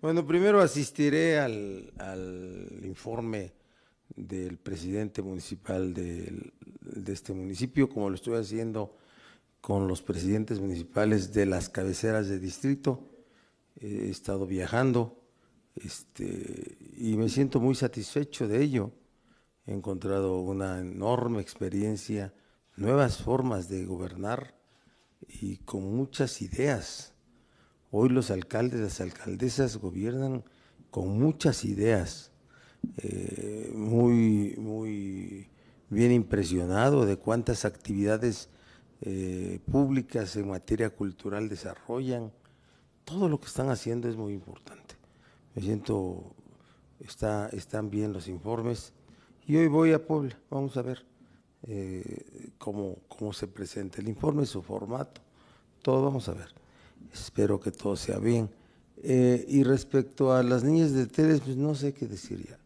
Bueno, primero asistiré al, informe del presidente municipal de, este municipio, como lo estoy haciendo con los presidentes municipales de las cabeceras de distrito. He estado viajando este, y me siento muy satisfecho de ello. He encontrado una enorme experiencia, nuevas formas de gobernar y con muchas ideas Hoy los alcaldes, las alcaldesas gobiernan con muchas ideas, eh, muy, muy bien impresionado de cuántas actividades eh, públicas en materia cultural desarrollan. Todo lo que están haciendo es muy importante. Me siento, está, están bien los informes. Y hoy voy a Puebla, vamos a ver eh, cómo, cómo se presenta el informe, su formato, todo vamos a ver. Espero que todo sea bien. Eh, y respecto a las niñas de Teres, pues no sé qué decir ya.